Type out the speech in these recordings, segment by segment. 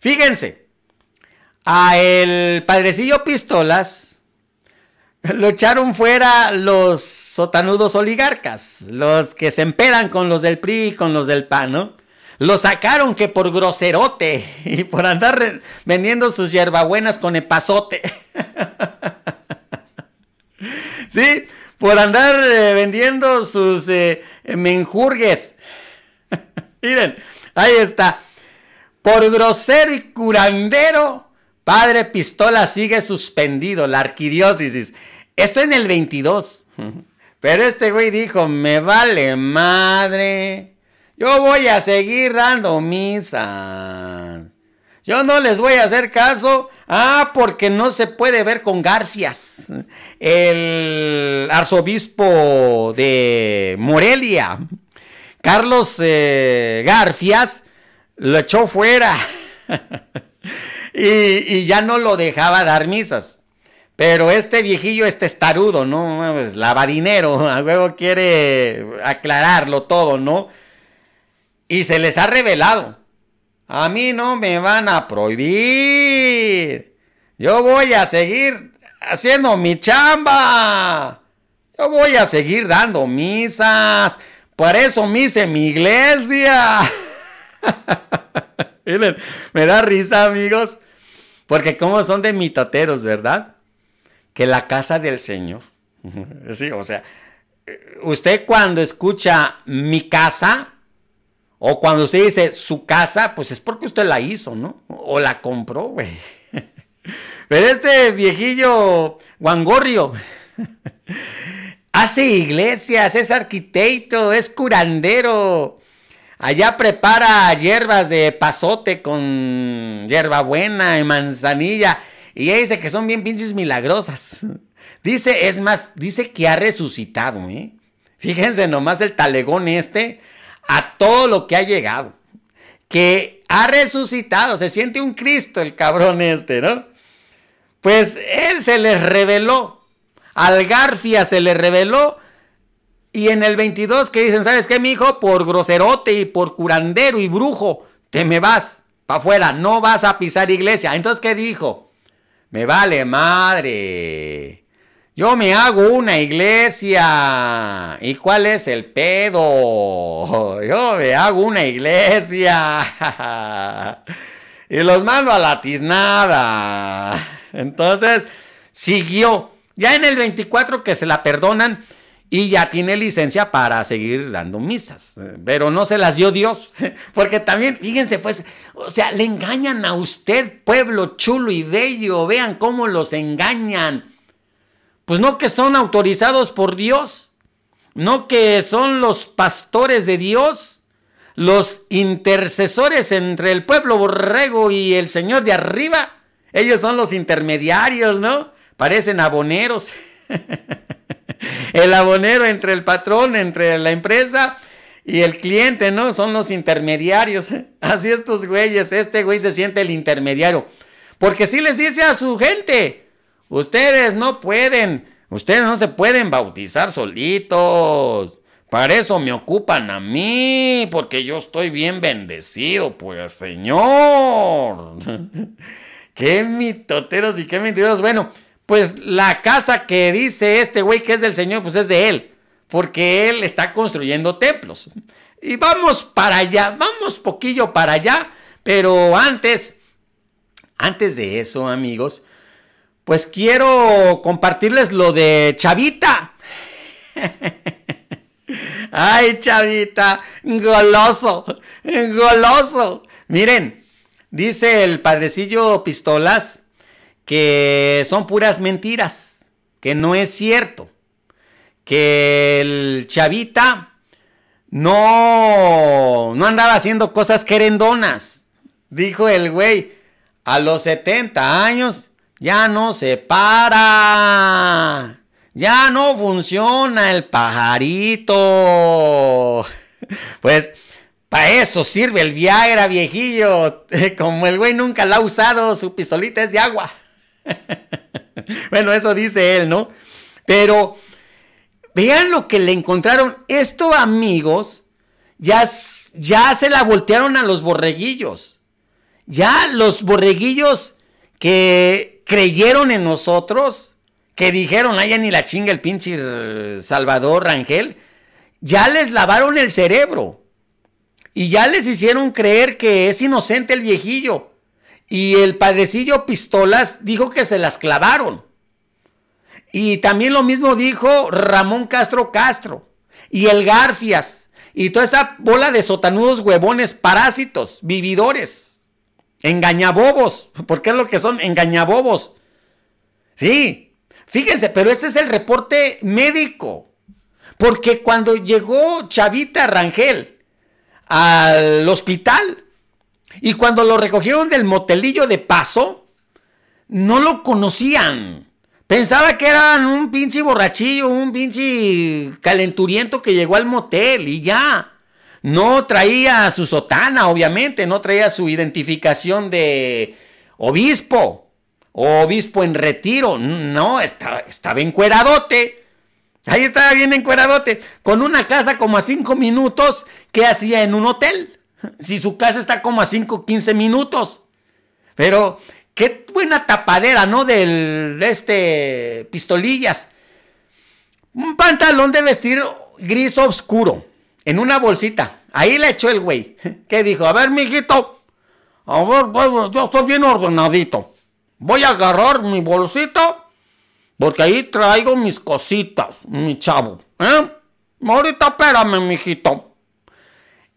Fíjense, a el padrecillo Pistolas lo echaron fuera los sotanudos oligarcas, los que se emperan con los del PRI y con los del PAN, ¿no? Lo sacaron que por groserote y por andar vendiendo sus hierbabuenas con epazote. ¿Sí? Por andar eh, vendiendo sus eh, menjurgues. Miren, ahí está. Por grosero y curandero, Padre Pistola sigue suspendido, la arquidiócesis. Esto en el 22. Pero este güey dijo, me vale madre. Yo voy a seguir dando misa... Yo no les voy a hacer caso. Ah, porque no se puede ver con garfias. El arzobispo de Morelia, Carlos eh, Garfias, lo echó fuera y, ya no lo dejaba dar misas. Pero este viejillo, este estarudo, ¿no? Pues lavadinero, a quiere aclararlo todo, ¿no? Y se les ha revelado. A mí no me van a prohibir. Yo voy a seguir haciendo mi chamba. Yo voy a seguir dando misas. Por eso me hice mi iglesia. Miren, me da risa, amigos, porque como son de mitoteros, ¿verdad? Que la casa del Señor. Sí, o sea, usted cuando escucha mi casa o cuando usted dice su casa, pues es porque usted la hizo, ¿no? O la compró, güey. Pero este viejillo guangorrio hace iglesias, es arquitecto, es curandero, Allá prepara hierbas de pasote con hierbabuena y manzanilla. Y dice que son bien pinches milagrosas. Dice, es más, dice que ha resucitado, ¿eh? Fíjense nomás el talegón este a todo lo que ha llegado. Que ha resucitado, se siente un Cristo el cabrón este, ¿no? Pues él se les reveló, al Garfia se le reveló y en el 22 que dicen, ¿sabes qué, mi hijo? Por groserote y por curandero y brujo, te me vas para afuera, no vas a pisar iglesia. Entonces, ¿qué dijo? Me vale madre. Yo me hago una iglesia. ¿Y cuál es el pedo? Yo me hago una iglesia. y los mando a la tiznada. Entonces, siguió. Ya en el 24 que se la perdonan, y ya tiene licencia para seguir dando misas, pero no se las dio Dios, porque también, fíjense, pues, o sea, le engañan a usted, pueblo chulo y bello, vean cómo los engañan. Pues no que son autorizados por Dios, no que son los pastores de Dios, los intercesores entre el pueblo borrego y el Señor de arriba. Ellos son los intermediarios, ¿no? Parecen aboneros. el abonero entre el patrón, entre la empresa y el cliente, ¿no? Son los intermediarios. Así estos güeyes, este güey se siente el intermediario. Porque si sí les dice a su gente, ustedes no pueden, ustedes no se pueden bautizar solitos. Para eso me ocupan a mí, porque yo estoy bien bendecido, pues Señor. qué mitoteros y qué mentirosos. Bueno, pues la casa que dice este güey que es del Señor, pues es de él, porque él está construyendo templos. Y vamos para allá, vamos poquillo para allá, pero antes, antes de eso, amigos, pues quiero compartirles lo de Chavita. Ay, Chavita, goloso, goloso. Miren, dice el padrecillo Pistolas que son puras mentiras, que no es cierto, que el chavita no, no andaba haciendo cosas querendonas, dijo el güey, a los 70 años ya no se para. Ya no funciona el pajarito. Pues para eso sirve el Viagra, viejillo. Como el güey nunca la ha usado, su pistolita es de agua. bueno, eso dice él, ¿no? Pero vean lo que le encontraron. Estos amigos ya, ya se la voltearon a los borreguillos. Ya los borreguillos que creyeron en nosotros, que dijeron, ay, ni la chinga el pinche Salvador Rangel, ya les lavaron el cerebro. Y ya les hicieron creer que es inocente el viejillo, y el padrecillo Pistolas dijo que se las clavaron. Y también lo mismo dijo Ramón Castro Castro y el Garfias y toda esa bola de sotanudos huevones, parásitos, vividores, engañabobos, porque es lo que son engañabobos. Sí, fíjense, pero este es el reporte médico. Porque cuando llegó Chavita Rangel al hospital, y cuando lo recogieron del motelillo de paso, no lo conocían. Pensaba que eran un pinche borrachillo, un pinche calenturiento que llegó al motel y ya. No traía su sotana, obviamente, no traía su identificación de obispo o obispo en retiro. No, estaba, en cueradote, Ahí estaba bien cueradote, con una casa como a cinco minutos que hacía en un hotel. Si su casa está como a 5, 15 minutos. Pero qué buena tapadera, ¿no? Del este pistolillas. Un pantalón de vestir gris oscuro en una bolsita. Ahí le echó el güey. ¿Qué dijo? A ver, mijito. A ver, bueno, yo soy bien ordenadito. Voy a agarrar mi bolsita porque ahí traigo mis cositas, mi chavo. ¿eh? Ahorita espérame, mijito.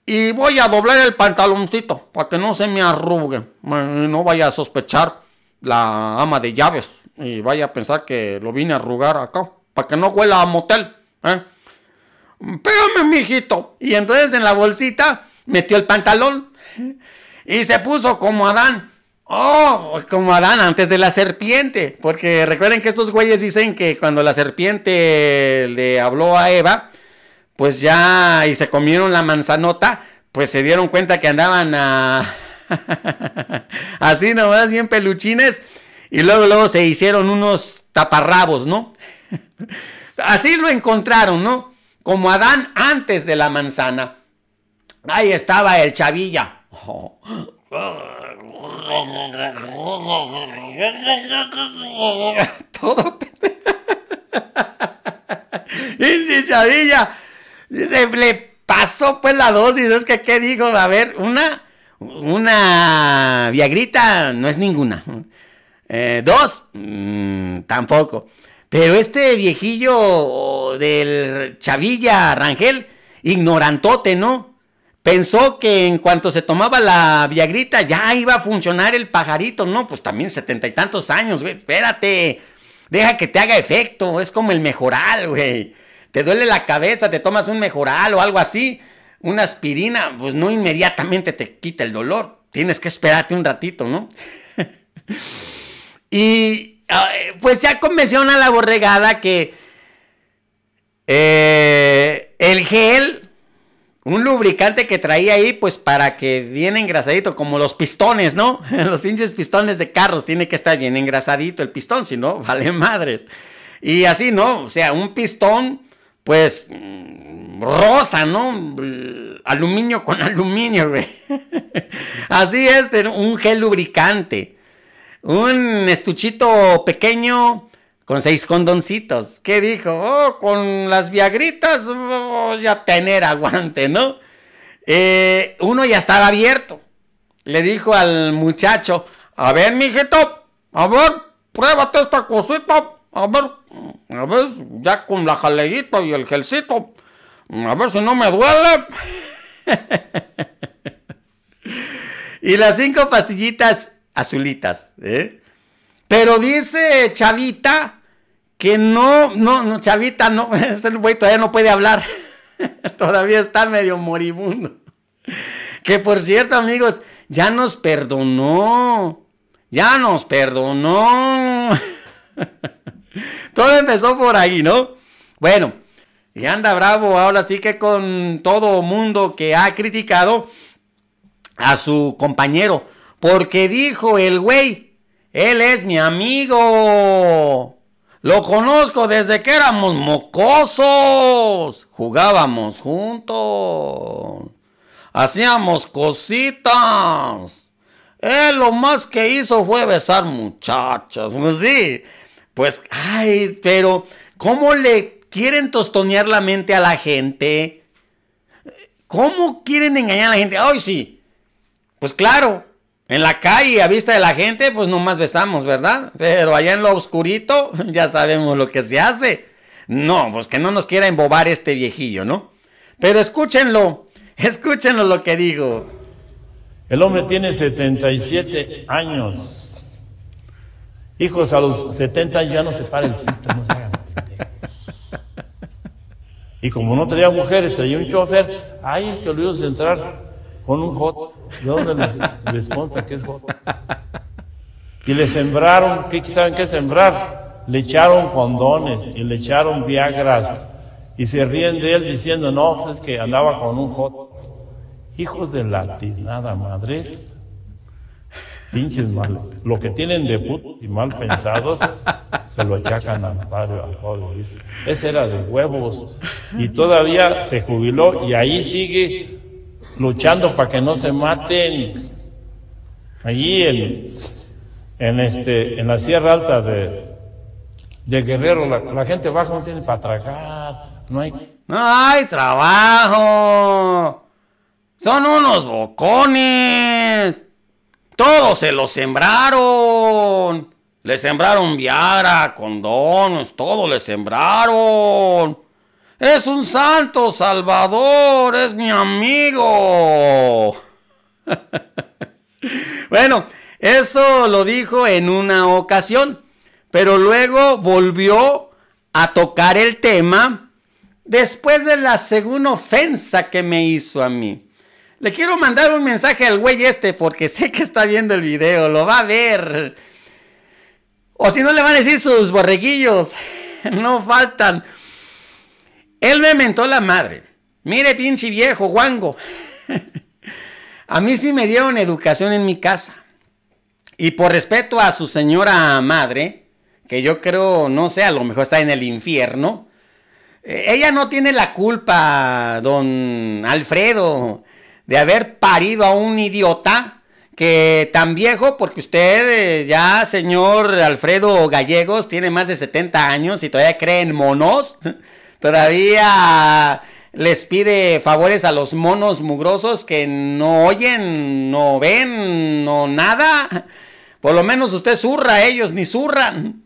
Y voy a doblar el pantaloncito para que no se me arrugue. No vaya a sospechar la ama de llaves y vaya a pensar que lo vine a arrugar acá para que no huela a motel. ¿eh? Pégame, mijito. Y entonces en la bolsita metió el pantalón y se puso como Adán. Oh, pues como Adán antes de la serpiente. Porque recuerden que estos güeyes dicen que cuando la serpiente le habló a Eva, pues ya y se comieron la manzanota, pues se dieron cuenta que andaban a... así nomás bien peluchines y luego luego se hicieron unos taparrabos, ¿no? así lo encontraron, ¿no? Como Adán antes de la manzana. Ahí estaba el chavilla. Todo Chavilla se le pasó pues la dosis, es que qué digo, a ver, una, una viagrita no es ninguna. Eh, dos, mm, tampoco. Pero este viejillo del Chavilla Rangel, ignorantote, ¿no? Pensó que en cuanto se tomaba la viagrita ya iba a funcionar el pajarito, ¿no? Pues también setenta y tantos años, güey, espérate. Deja que te haga efecto, es como el mejoral, güey te duele la cabeza, te tomas un mejoral o algo así, una aspirina, pues no inmediatamente te quita el dolor, tienes que esperarte un ratito, ¿no? y pues ya a la borregada que eh, el gel, un lubricante que traía ahí, pues para que bien engrasadito, como los pistones, ¿no? los pinches pistones de carros, tiene que estar bien engrasadito el pistón, si no, vale madres. Y así, ¿no? O sea, un pistón pues, mm, rosa, ¿no? Mm, aluminio con aluminio, güey. Así es, un gel lubricante. Un estuchito pequeño con seis condoncitos. ¿Qué dijo? Oh, con las viagritas voy oh, ya tener aguante, ¿no? Eh, uno ya estaba abierto. Le dijo al muchacho, a ver, mijito, a ver, pruébate esta cosita, a ver, Mm, a ver, ya con la jaleguita y el gelcito, mm, a ver si no me duele. y las cinco pastillitas azulitas, ¿eh? Pero dice Chavita que no, no, no, Chavita, no, este güey todavía no puede hablar. todavía está medio moribundo. Que por cierto, amigos, ya nos perdonó. Ya nos perdonó. Todo empezó por ahí, ¿no? Bueno, y anda bravo ahora sí que con todo mundo que ha criticado a su compañero. Porque dijo el güey, él es mi amigo. Lo conozco desde que éramos mocosos. Jugábamos juntos. Hacíamos cositas. Él lo más que hizo fue besar muchachas. Pues sí. Pues, ay, pero, ¿cómo le quieren tostonear la mente a la gente? ¿Cómo quieren engañar a la gente? Ay, sí. Pues claro, en la calle, a vista de la gente, pues nomás besamos, ¿verdad? Pero allá en lo oscurito, ya sabemos lo que se hace. No, pues que no nos quiera embobar este viejillo, ¿no? Pero escúchenlo, escúchenlo lo que digo. El hombre tiene 77 años Hijos, a los 70 ya no se paren Y como no tenía mujeres, traía un chofer, ay, es que olvidó de entrar con un hot. ¿De dónde les, consta que es hot? Y le sembraron, ¿qué saben qué sembrar? Le echaron condones y le echaron viagras. Y se ríen de él diciendo, no, es que andaba con un hot. Hijos de la tiznada madre pinches Lo que tienen de put y mal pensados se lo achacan al padre, al Ese era de huevos. Y todavía se jubiló y ahí sigue luchando para que no se maten. Allí en, este, en la Sierra Alta de, de Guerrero, la, gente baja no tiene para tragar, no hay... No hay trabajo. Son unos bocones. Todos se lo sembraron. Le sembraron Viagra, condones, todo le sembraron. Es un santo salvador, es mi amigo. bueno, eso lo dijo en una ocasión, pero luego volvió a tocar el tema después de la segunda ofensa que me hizo a mí. Le quiero mandar un mensaje al güey este porque sé que está viendo el video, lo va a ver. O si no, le van a decir sus borreguillos. No faltan. Él me mentó la madre. Mire, pinche viejo, guango. A mí sí me dieron educación en mi casa. Y por respeto a su señora madre, que yo creo, no sé, a lo mejor está en el infierno. Eh, ella no tiene la culpa, don Alfredo de haber parido a un idiota que tan viejo, porque usted eh, ya, señor Alfredo Gallegos, tiene más de 70 años y todavía cree en monos, todavía les pide favores a los monos mugrosos que no oyen, no ven, no nada. Por lo menos usted zurra, ellos ni zurran.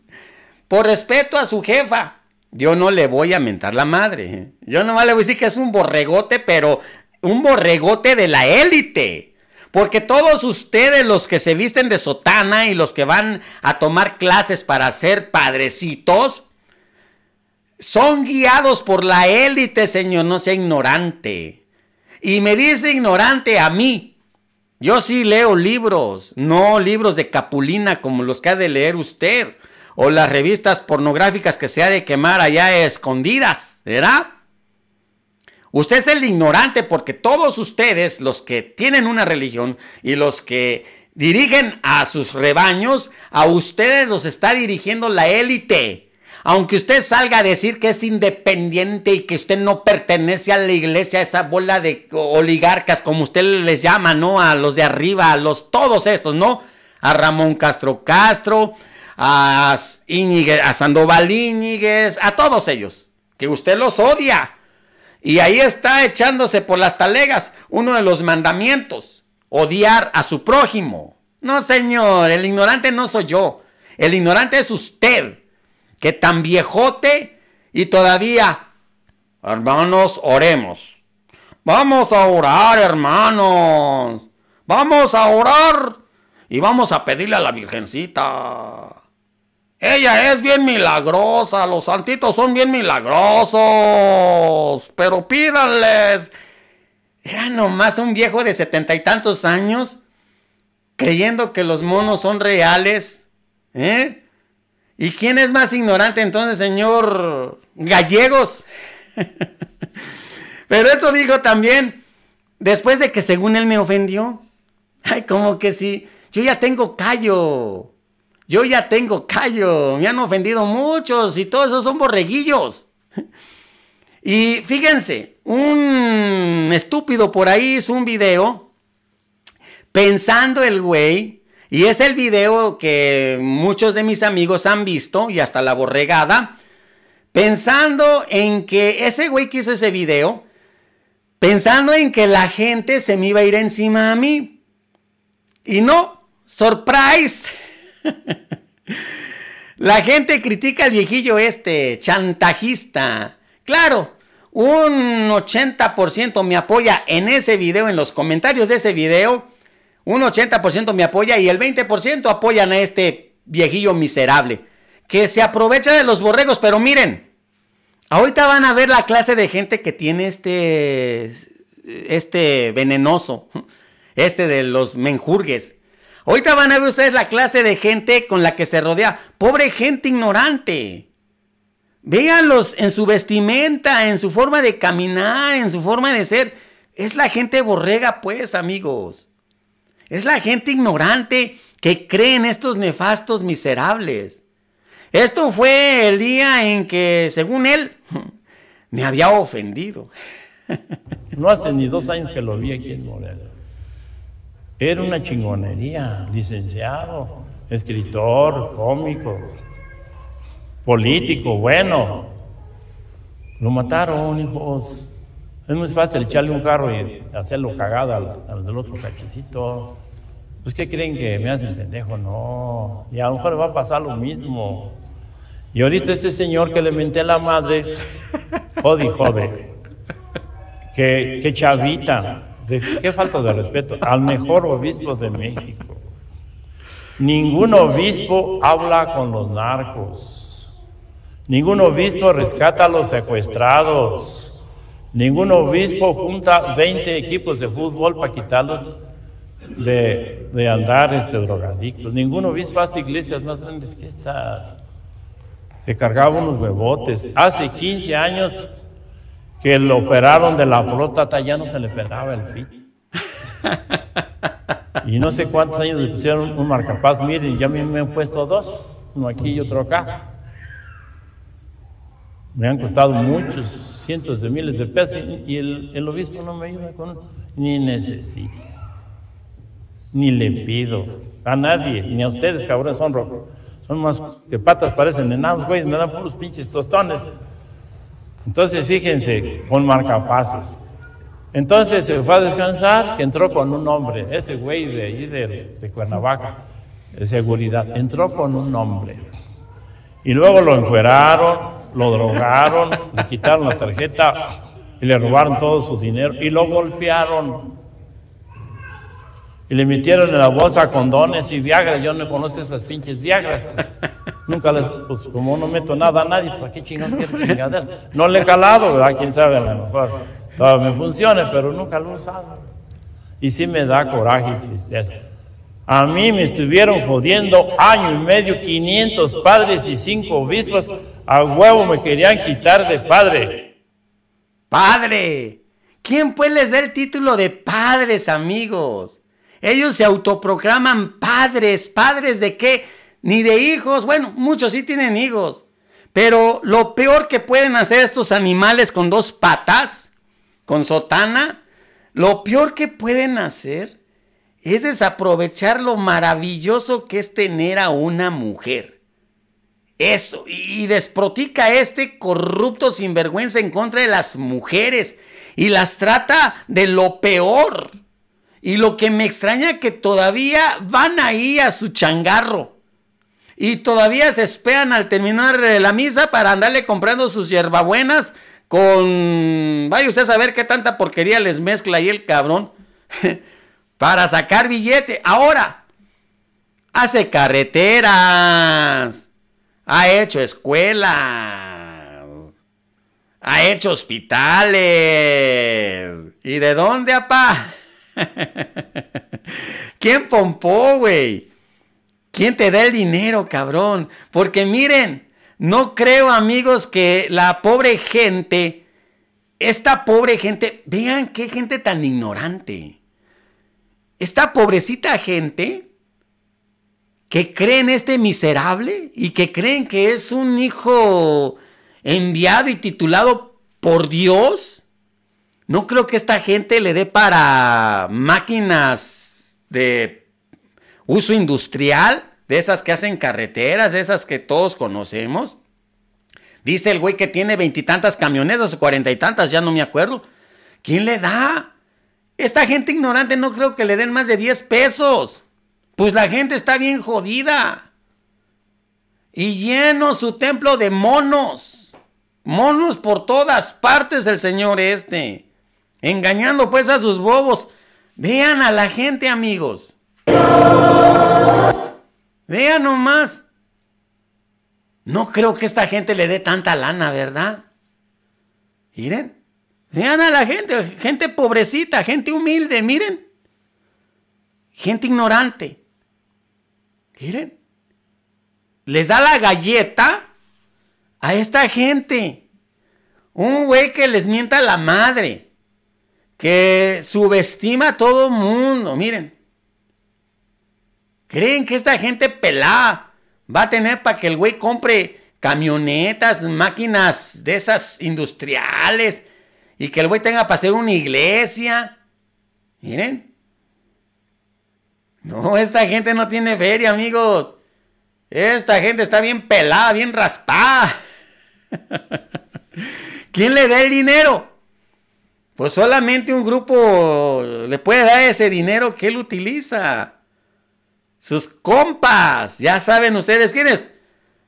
Por respeto a su jefa, yo no le voy a mentar la madre. Yo nomás le voy a decir que es un borregote, pero un borregote de la élite. Porque todos ustedes, los que se visten de sotana y los que van a tomar clases para ser padrecitos, son guiados por la élite, Señor, no sea ignorante. Y me dice ignorante a mí. Yo sí leo libros, no libros de capulina como los que ha de leer usted, o las revistas pornográficas que se ha de quemar allá escondidas, ¿verdad? Usted es el ignorante porque todos ustedes, los que tienen una religión y los que dirigen a sus rebaños, a ustedes los está dirigiendo la élite. Aunque usted salga a decir que es independiente y que usted no pertenece a la iglesia, a esa bola de oligarcas, como usted les llama, ¿no? A los de arriba, a los todos estos, ¿no? A Ramón Castro Castro, a, a Sandoval Íñiguez, a todos ellos, que usted los odia y ahí está echándose por las talegas uno de los mandamientos, odiar a su prójimo. No, señor, el ignorante no soy yo. El ignorante es usted, que tan viejote y todavía, hermanos, oremos. Vamos a orar, hermanos. Vamos a orar y vamos a pedirle a la Virgencita. Ella es bien milagrosa, los santitos son bien milagrosos, pero pídanles. Era nomás un viejo de setenta y tantos años creyendo que los monos son reales. ¿Eh? ¿Y quién es más ignorante entonces, señor gallegos? pero eso digo también, después de que según él me ofendió, ay, como que sí, yo ya tengo callo. Yo ya tengo callo, me han ofendido muchos y todos esos son borreguillos. Y fíjense, un estúpido por ahí hizo un video pensando el güey, y es el video que muchos de mis amigos han visto y hasta la borregada, pensando en que ese güey que hizo ese video, pensando en que la gente se me iba a ir encima a mí. Y no, surprise. La gente critica al viejillo este, chantajista. Claro, un 80% me apoya en ese video, en los comentarios de ese video. Un 80% me apoya y el 20% apoyan a este viejillo miserable. Que se aprovecha de los borregos, pero miren. Ahorita van a ver la clase de gente que tiene este, este venenoso, este de los menjurgues. Ahorita van a ver ustedes la clase de gente con la que se rodea. Pobre gente ignorante. Véanlos en su vestimenta, en su forma de caminar, en su forma de ser. Es la gente borrega, pues, amigos. Es la gente ignorante que cree en estos nefastos miserables. Esto fue el día en que, según él, me había ofendido. No hace ni dos años que lo vi aquí en Morelia. Era una chingonería, licenciado, escritor, cómico, político, bueno. Lo mataron, hijos. Es muy fácil echarle un carro y hacerlo cagado al, del otro cachecito. Pues, ¿qué creen que me hacen pendejo? No. Y a lo mejor va a pasar lo mismo. Y ahorita este señor que le menté a la madre, joder jode. Qué que chavita qué falta de respeto al mejor obispo de México. Ningún obispo habla con los narcos. Ningún obispo rescata a los secuestrados. Ningún obispo junta 20 equipos de fútbol para quitarlos de, de andar este drogadictos. Ningún obispo hace iglesias más grandes que estas. Se cargaba unos huevotes. Hace 15 años que lo operaron de la próstata, ya no se le pegaba el pito. Y no sé cuántos años le pusieron un marcapaz. Miren, ya a mí me han puesto dos, uno aquí y otro acá. Me han costado muchos cientos de miles de pesos y el, obispo no me ayuda con esto. Ni necesito, ni le pido a nadie, ni a ustedes cabrones, son son, son más que patas, parecen enanos, güey, me dan unos pinches tostones. Entonces, fíjense, con marcapasos. Entonces se fue a descansar, que entró con un hombre, ese güey de allí de, de, Cuernavaca, de seguridad, entró con un hombre. Y luego lo enjueraron, lo drogaron, le quitaron la tarjeta y le robaron todo su dinero y lo golpearon. Y le metieron en la bolsa condones y viagra. Yo no conozco esas pinches viagras. Nunca les, pues como no meto nada a nadie, ¿para qué chingados quiero chingadera? No le he calado, ¿verdad? Quién sabe, a lo mejor todavía me funciona, pero nunca lo he usado. Y sí me da coraje y tristeza. A mí me estuvieron jodiendo año y medio, 500 padres y 5 obispos. A huevo me querían quitar de padre. ¡Padre! ¿Quién puede les da el título de padres, amigos? Ellos se autoproclaman padres. ¿Padres de qué? Ni de hijos. Bueno, muchos sí tienen hijos. Pero lo peor que pueden hacer estos animales con dos patas, con sotana, lo peor que pueden hacer es desaprovechar lo maravilloso que es tener a una mujer. Eso, y desprotica este corrupto sinvergüenza en contra de las mujeres y las trata de lo peor. Y lo que me extraña que todavía van ahí a su changarro. Y todavía se esperan al terminar eh, la misa para andarle comprando sus hierbabuenas con... Vaya usted a ver qué tanta porquería les mezcla ahí el cabrón. para sacar billete. Ahora, hace carreteras. Ha hecho escuelas. Ha hecho hospitales. ¿Y de dónde, apá? ¿Quién pompó, güey? ¿Quién te da el dinero, cabrón? Porque miren, no creo, amigos, que la pobre gente, esta pobre gente, vean qué gente tan ignorante. Esta pobrecita gente que cree en este miserable y que creen que es un hijo enviado y titulado por Dios no creo que esta gente le dé para máquinas de uso industrial, de esas que hacen carreteras, de esas que todos conocemos. Dice el güey que tiene veintitantas camionetas o cuarenta y tantas, ya no me acuerdo. ¿Quién le da? Esta gente ignorante no creo que le den más de 10 pesos. Pues la gente está bien jodida. Y lleno su templo de monos. Monos por todas partes del señor este. Engañando pues a sus bobos. Vean a la gente, amigos. Vean nomás. No creo que esta gente le dé tanta lana, ¿verdad? Miren. Vean a la gente, gente pobrecita, gente humilde, miren. Gente ignorante. Miren. Les da la galleta a esta gente. Un güey que les mienta la madre que subestima a todo mundo. Miren, creen que esta gente pelada va a tener para que el güey compre camionetas, máquinas de esas industriales y que el güey tenga para hacer una iglesia. Miren. No, esta gente no tiene feria, amigos. Esta gente está bien pelada, bien raspada. ¿Quién le da el dinero? Pues solamente un grupo le puede dar ese dinero que él utiliza. Sus compas, ya saben ustedes quiénes.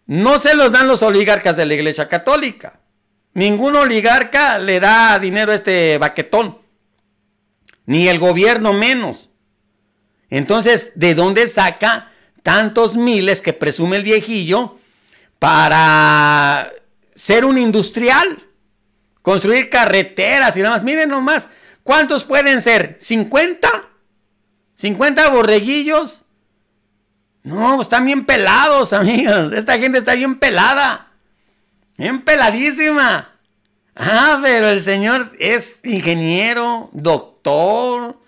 No se los dan los oligarcas de la Iglesia Católica. Ningún oligarca le da dinero a este baquetón. Ni el gobierno menos. Entonces, ¿de dónde saca tantos miles que presume el viejillo para ser un industrial? Construir carreteras y nada más. Miren nomás, ¿cuántos pueden ser? ¿50? ¿50 borreguillos? No, están bien pelados, amigos. Esta gente está bien pelada. Bien peladísima. Ah, pero el señor es ingeniero, doctor.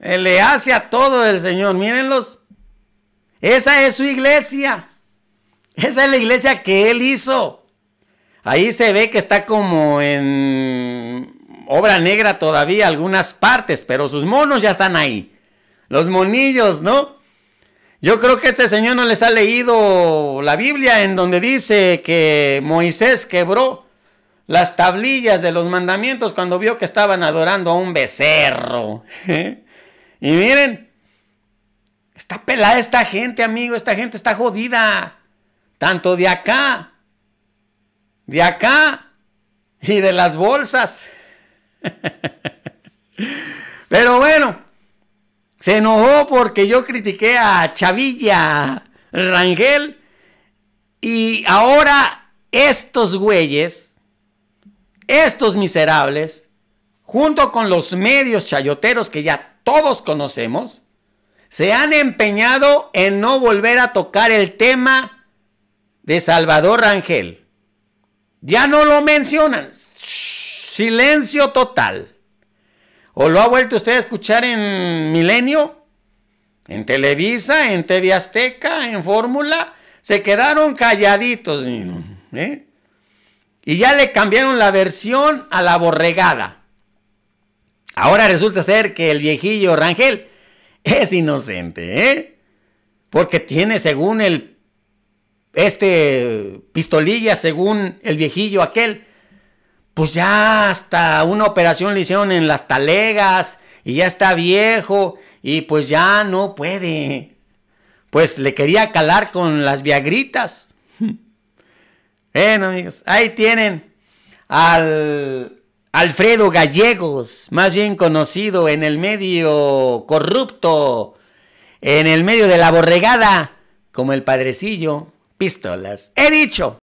Le hace a todo el señor. Mírenlos. Esa es su iglesia. Esa es la iglesia que él hizo. Ahí se ve que está como en obra negra todavía algunas partes, pero sus monos ya están ahí. Los monillos, ¿no? Yo creo que este señor no les ha leído la Biblia en donde dice que Moisés quebró las tablillas de los mandamientos cuando vio que estaban adorando a un becerro. ¿eh? y miren, está pelada esta gente, amigo, esta gente está jodida, tanto de acá de acá y de las bolsas. Pero bueno, se enojó porque yo critiqué a Chavilla Rangel y ahora estos güeyes, estos miserables, junto con los medios chayoteros que ya todos conocemos, se han empeñado en no volver a tocar el tema de Salvador Rangel. Ya no lo mencionan. silencio total. ¿O lo ha vuelto usted a escuchar en Milenio? ¿En Televisa? ¿En TV Azteca? ¿En Fórmula? Se quedaron calladitos. ¿eh? Y ya le cambiaron la versión a la borregada. Ahora resulta ser que el viejillo Rangel es inocente, ¿eh? Porque tiene, según el este pistolilla, según el viejillo aquel, pues ya hasta una operación le hicieron en las talegas y ya está viejo y pues ya no puede. Pues le quería calar con las viagritas. Bueno, amigos, ahí tienen al Alfredo Gallegos, más bien conocido en el medio corrupto, en el medio de la borregada, como el padrecillo pistolas. He dicho.